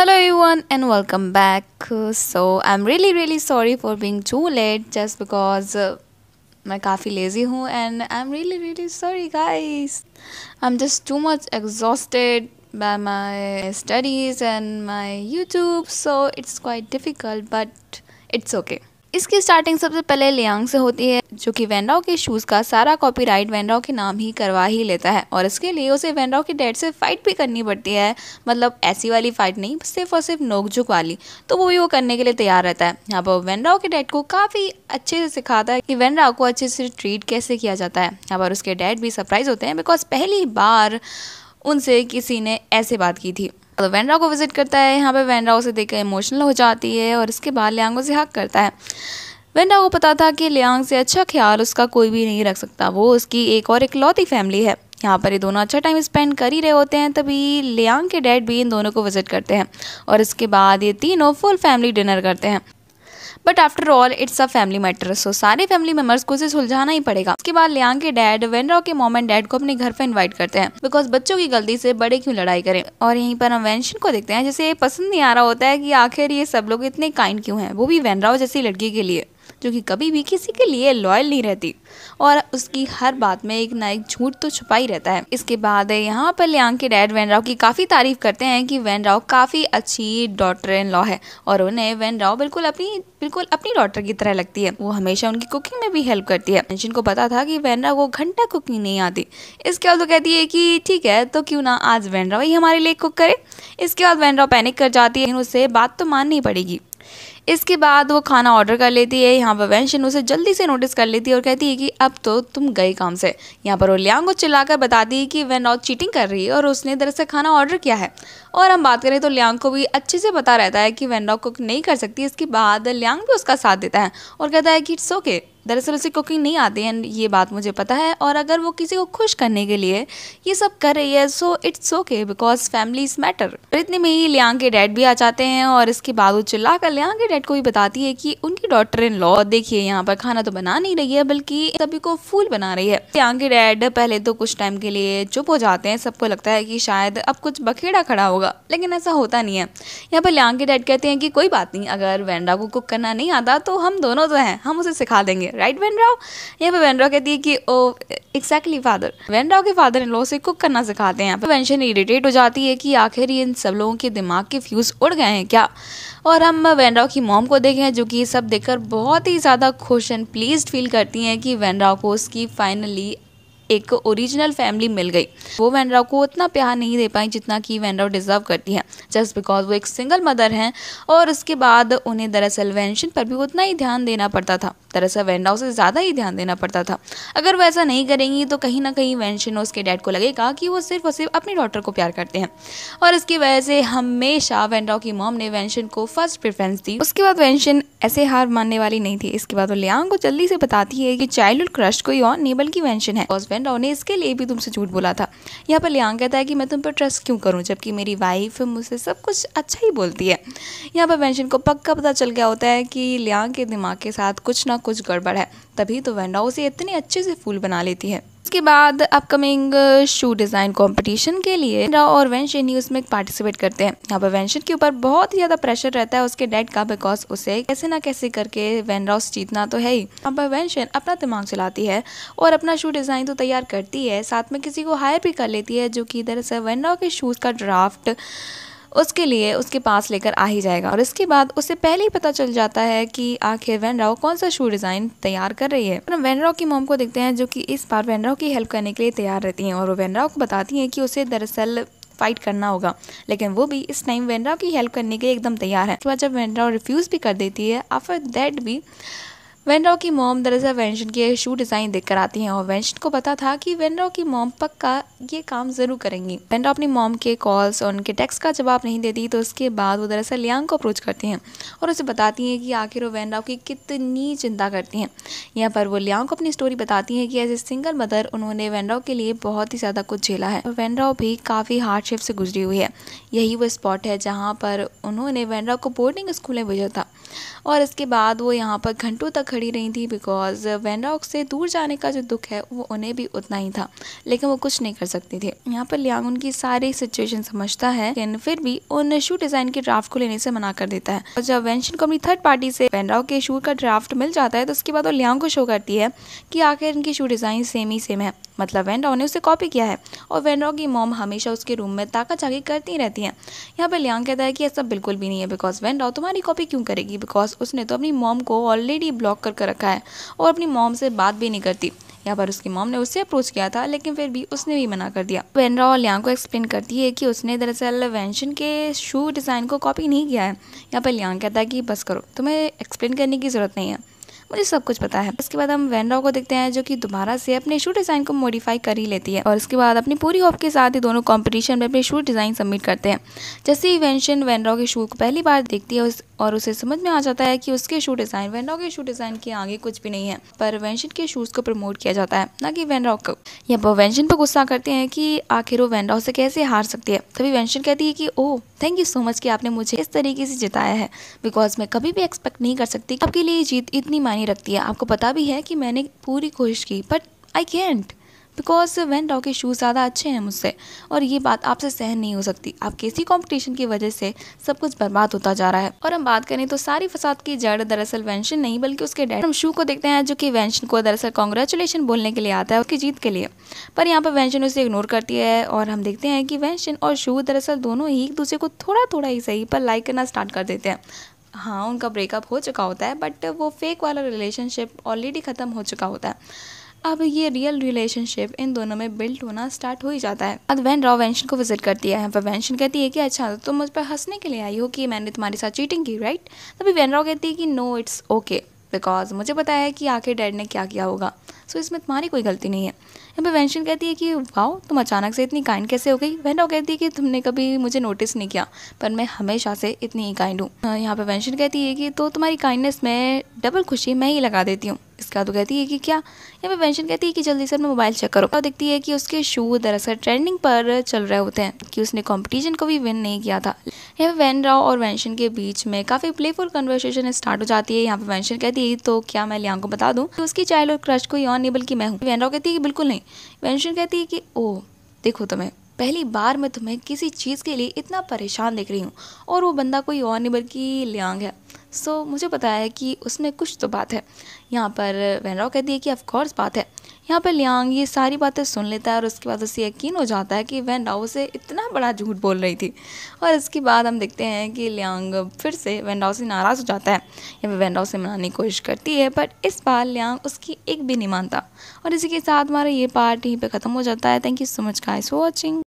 hello everyone and welcome back so i'm really really sorry for being too late just because uh, मैं काफ़ी lazy हूँ and I'm really really sorry, guys. I'm just too much exhausted by my studies and my YouTube, so it's quite difficult, but it's okay. इसकी starting सबसे पहले Liang से होती है जो कि वेंडाओ के शूज़ का सारा कॉपीराइट वेंडाओ के नाम ही करवा ही लेता है और इसके लिए उसे वेंडाओ की डैड से फाइट भी करनी पड़ती है मतलब ऐसी वाली फाइट नहीं सिर्फ और सिर्फ नोकझुक वाली तो वो भी वो करने के लिए तैयार रहता है यहाँ पर वेंडाओ के डैड को काफ़ी अच्छे से सिखाता है कि वेंडाओ को अच्छे से ट्रीट कैसे किया जाता है यहाँ पर उसके डैड भी सरप्राइज़ होते हैं बिकॉज पहली बार उनसे किसी ने ऐसे बात की थी तो वैनराव को विजिट करता है यहाँ पे वैनराव उसे देखकर इमोशनल हो जाती है और इसके बाद लियांग उसे हक करता है वैनराव को पता था कि लियांग से अच्छा ख्याल उसका कोई भी नहीं रख सकता वो उसकी एक और इकलौती फैमिली है यहाँ पर ये दोनों अच्छा टाइम स्पेंड कर ही रहे होते हैं तभी लियांग के डैड भी इन दोनों को विजिट करते हैं और इसके बाद ये तीनों फुल फैमिली डिनर करते हैं but after all it's a family matter so सारे फैमिली मेंबर्स को उसे सुलझाना ही पड़ेगा उसके बाद लियांग के डैड वेनराव के मॉम एंड डैड को अपने घर पर इन्वाइट करते हैं बिकॉज बच्चों की गलती से बड़े क्यों लड़ाई करें और यहीं पर हम वेंशन को देखते हैं जैसे पसंद नहीं आ रहा होता है कि आखिर ये सब लोग इतने काइंड क्यों हैं वो भी वेनराव जैसी लड़की के लिए जो कि कभी भी किसी के लिए लॉयल नहीं रहती और उसकी हर बात में एक ना एक झूठ तो छुपा ही रहता है इसके बाद यहाँ पर लियांग के डैड वैन राव की काफ़ी तारीफ करते हैं कि वैन राव काफ़ी अच्छी डॉटर इन लॉ है और उन्हें वैन राव बिल्कुल अपनी बिल्कुल अपनी डॉटर की तरह लगती है वो हमेशा उनकी कुकिंग में भी हेल्प करती है जिनको पता था कि वैन राव को घंटा कुकिंग नहीं आती इसके बाद वो कहती है कि ठीक है तो क्यों ना आज वैन राव ही हमारे लिए कुक करे इसके बाद वैन राव पैनिक कर जाती है उससे बात तो माननी पड़ेगी इसके बाद वो खाना ऑर्डर कर लेती है यहाँ पर वेंशन उसे जल्दी से नोटिस कर लेती है और कहती है कि अब तो तुम गई काम से यहाँ पर वो लियांग को चिल्लाकर बताती है कि वह नॉट चीटिंग कर रही है और उसने दरअसल खाना ऑर्डर किया है और हम बात करें तो लियांग को भी अच्छे से पता रहता है कि वेंडा कुक नहीं कर सकती इसके बाद लियांग भी उसका साथ देता है और कहता है कि इट्स ओके दरअसल उसे कुकिंग नहीं आती है ये बात मुझे पता है और अगर वो किसी को खुश करने के लिए ये सब कर रही है so it's okay because family is matter और इतने में ही लियांग के डैड भी आ जाते हैं और इसके बाद वो चिल्ला कर लियांग के डैड को भी बताती है कि उनकी डॉटर इन लॉ देखिए यहाँ पर खाना तो बना नहीं रही है बल्कि सभी को फूल बना रही है लियांग के डैड पहले तो कुछ टाइम के लिए चुप हो जाते हैं सबको लगता है कि शायद अब कुछ बखेड़ा खड़ा होगा होगा लेकिन ऐसा होता नहीं है यहाँ पर लियांग के डैड कहते हैं कि कोई बात नहीं अगर वेंड्रा को कुक करना नहीं आता तो हम दोनों तो हैं हम उसे सिखा देंगे राइट वेंड्राव यहाँ पर वेंड्रा कहती है कि ओ एक्जैक्टली फादर वेंड्राव के फादर इन लोगों से कुक करना सिखाते हैं वेंशन इरीटेट हो जाती है कि आखिर इन सब लोगों के दिमाग के फ्यूज़ उड़ गए हैं क्या और हम वेंड्राव की मॉम को देखें जो कि सब देखकर बहुत ही ज़्यादा खुश एंड प्लीज फील करती हैं कि वेंड्राव को उसकी फाइनली एक ओरिजिनल फैमिली मिल गई वो वैनराव को उतना प्यार नहीं दे पाई जितना कि वैनराव डिजर्व करती है जस्ट बिकॉज वो एक सिंगल मदर हैं और उसके बाद उन्हें दरअसल वेंशन पर भी उतना ही ध्यान देना पड़ता था दरअसल वैनराव से ज़्यादा ही ध्यान देना पड़ता था अगर वो ऐसा नहीं करेंगी तो कहीं ना कहीं वेंशन उसके डैड को लगेगा कि वो सिर्फ और सिर्फ अपनी डॉटर को प्यार करते हैं और इसकी वजह से हमेशा वैनराव की मॉम ने वेंशन को फर्स्ट प्रेफरेंस दी उसके बाद वेंशन ऐसे हार मानने वाली नहीं थी इसके बाद वो लियांग को जल्दी से बताती है कि चाइल्डहुड क्रश कोई और नहीं बल्कि वेंशन है एंड उन्हें इसके लिए भी तुमसे झूठ बोला था यहाँ पर लियांग कहता है कि मैं तुम पर ट्रस्ट क्यों करूँ जबकि मेरी वाइफ मुझसे सब कुछ अच्छा ही बोलती है यहाँ पर वेंशन को पक्का पता चल गया होता है कि लियांग के दिमाग के साथ कुछ ना कुछ गड़बड़ है तभी तो वेंडा उसे इतने अच्छे से फूल बना लेती है इसके बाद अपकमिंग शू डिज़ाइन कंपटीशन के लिए राव और वेंश इन उसमें पार्टिसिपेट करते हैं यहाँ पर वेंशन के ऊपर बहुत ही ज़्यादा प्रेशर रहता है उसके डैड का बिकॉज उसे कैसे ना कैसे करके वैन जीतना तो है ही यहाँ पर वेंशन अपना दिमाग चलाती है और अपना शू डिज़ाइन तो तैयार करती है साथ में किसी को हायर भी कर लेती है जो कि दरअसल वैन के शूज़ का ड्राफ्ट उसके लिए उसके पास लेकर आ ही जाएगा और इसके बाद उसे पहले ही पता चल जाता है कि आखिर वैनराव कौन सा शू डिज़ाइन तैयार कर रही है तो हम वैनराव की मोम को देखते हैं जो कि इस बार वैनराव की हेल्प करने के लिए तैयार रहती हैं और वो वैनराव को बताती हैं कि उसे दरअसल फाइट करना होगा लेकिन वो भी इस टाइम वेंड्रा की हेल्प करने के लिए एकदम तैयार है उसके बाद जब वेंड्रा रिफ्यूज़ भी कर देती है आफ्टर दैट भी वेनराव की मोम दरअसल वेंशन के शू डिज़ाइन देखकर आती हैं और वेंशन को पता था कि वेनराव की मोम पक्का ये काम ज़रूर करेंगी वेनराव अपनी मोम के कॉल्स और उनके टेक्स्ट का जवाब नहीं देती तो उसके बाद वो दरअसल लियांग को अप्रोच करती हैं और उसे बताती हैं कि आखिर वो वेनराव की कितनी चिंता करती हैं यहाँ पर वो लियांग को अपनी स्टोरी बताती हैं कि एज ए सिंगल मदर उन्होंने वेनराव के लिए बहुत ही ज़्यादा कुछ झेला है और वेनराव भी काफ़ी हार्डशिप से गुजरी हुई है यही वो स्पॉट है जहाँ पर उन्होंने वेनराव को बोर्डिंग स्कूल में भेजा था और इसके बाद वो यहाँ पर घंटों तक खड़ी रही थी बिकॉज़ वैनरॉक से दूर जाने का जो दुख है वो उन्हें भी उतना ही था लेकिन वो कुछ नहीं कर सकती थी यहाँ पर लियांग उनकी सारी सिचुएशन समझता है लेकिन फिर भी उन शू डिज़ाइन के ड्राफ्ट को लेने से मना कर देता है और जब वेंशन को अपनी थर्ड पार्टी से वैनराव के शू का ड्राफ्ट मिल जाता है तो उसके बाद वो लियांग को शो करती है कि आखिर इनकी शू डिज़ाइन सेम ही सेम है मतलब वेंड्रॉ ने उसे कॉपी किया है और वेंड्रॉ की मोम हमेशा उसके रूम में ताका झाकी करती रहती हैं यहाँ पर लियांग कहता है कि ऐसा बिल्कुल भी नहीं है बिकॉज वेंड्रॉ तुम्हारी कॉपी क्यों करेगी बिकॉज उसने तो अपनी मॉम को ऑलरेडी ब्लॉक करके रखा है और अपनी मॉम से बात भी नहीं करती यहाँ पर उसकी मॉम ने उससे अप्रोच किया था लेकिन फिर भी उसने भी मना कर दिया वेनरा और लियांग को एक्सप्लेन करती है कि उसने दरअसल वेंशन के शू डिज़ाइन को कॉपी नहीं किया है यहाँ पर लियांग कहता है कि बस करो तुम्हें एक्सप्लेन करने की ज़रूरत नहीं है मुझे सब कुछ पता है उसके बाद हम वेंडा को देखते हैं जो कि दोबारा से अपने शू डिज़ाइन को मॉडिफाई कर ही लेती है और उसके बाद अपनी पूरी होप के साथ ही दोनों कॉम्पिटिशन में अपने शू डिज़ाइन सबमिट करते हैं जैसे ही वेंशन वेंड्रा के शू को पहली बार देखती है और उसे समझ में आ जाता है कि उसके शू डिज़ाइन वेंड्रा के शू डिज़ाइन के आगे कुछ भी नहीं है पर वेंशन के शूज़ को प्रमोट किया जाता है न कि वेंड्रा को यहाँ पर वेंशन पर गुस्सा करते हैं कि आखिर वो वेंड्रा से कैसे हार सकती है तभी वेंशन कहती है कि oh thank you so much कि आपने मुझे इस तरीके से जिताया है बिकॉज मैं कभी भी एक्सपेक्ट नहीं कर सकती आपके लिए जीत इतनी मानी ही रखती है आपको पता भी है कि मैंने पूरी कोशिश की बट आई कैंट बिकॉज वैन डॉ के शूज़ ज़्यादा अच्छे हैं मुझसे और ये बात आपसे सहन नहीं हो सकती आपके इसी कॉम्पिटिशन की वजह से सब कुछ बर्बाद होता जा रहा है और हम बात करें तो सारी फसाद की जड़ दरअसल वेंशन नहीं बल्कि उसके डैड हम शू को देखते हैं जो कि वेंशन को दरअसल कॉन्ग्रेचुलेशन बोलने के लिए आता है उसकी जीत के लिए पर यहाँ पर वेंशन उसे इग्नोर करती है और हम देखते हैं कि वेंशन और शू दरअसल दोनों ही एक दूसरे को थोड़ा थोड़ा ही सही पर लाइक करना स्टार्ट कर देते हैं हाँ उनका ब्रेकअप हो चुका होता है बट वो फेक वाला रिलेशनशिप ऑलरेडी ख़त्म हो चुका होता है अब ये रियल रिलेशनशिप इन दोनों में बिल्ड होना स्टार्ट हो ही जाता है अब वैन राव वेंशन को विजिट करती है वेंशन कहती है कि अच्छा तुम तो मुझ पर हंसने के लिए आई हो कि मैंने तुम्हारे साथ चीटिंग की राइट तभी वैन राव कहती है कि नो इट्स ओके बिकॉज मुझे पता है कि आखिर डैड ने क्या किया होगा सो so, इसमें तुम्हारी कोई गलती नहीं है यहाँ पर वेंशन कहती है कि वाओ तुम अचानक से इतनी काइंड कैसे हो गई वह कहती है कि तुमने कभी मुझे नोटिस नहीं किया पर मैं हमेशा से इतनी ही काइंड हूँ यहाँ पर वेंशन कहती है कि तो तुम्हारी काइंडनेस में डबल खुशी मैं ही लगा देती हूँ इसका तो कहती है कि क्या यहाँ पर वेंशन कहती है कि जल्दी से अपना मोबाइल चेक करो और दिखती है कि उसके शू दरअसल ट्रेंडिंग पर चल रहे होते हैं कि उसने कॉम्पिटिशन को भी विन नहीं किया था यहाँ पे वैन राव और वैंशन के बीच में काफ़ी प्लेफुल कन्वर्सेशन स्टार्ट हो जाती है यहाँ पे वैंशन कहती है तो क्या मैं लियांग को बता दूँ तो उसकी चाइल्ड और क्रश को यौन नहीं बल्कि मैं हूँ वैन राव कहती है कि बिल्कुल नहीं वैंशन कहती है कि ओ देखो तुम्हें तो पहली बार मैं तुम्हें किसी चीज़ के लिए इतना परेशान देख रही हूँ और वो बंदा कोई और नहीं बल्कि लियांग है सो so, मुझे पता है कि उसमें कुछ तो बात है यहाँ पर वैन राव कहती है कि ऑफकोर्स बात है यहाँ पर लियांग ये सारी बातें सुन लेता है और उसके बाद उसे यकीन हो जाता है कि वह डाओ से इतना बड़ा झूठ बोल रही थी और इसके बाद हम देखते हैं कि लियांग फिर से वेंडाओ से नाराज़ हो जाता है या वह वेंडाओ से मनाने की कोशिश करती है बट इस बार लियांग उसकी एक भी नहीं मानता और इसी के साथ हमारा ये पार्ट यहीं पर ख़त्म हो जाता है thank you so much guys for watching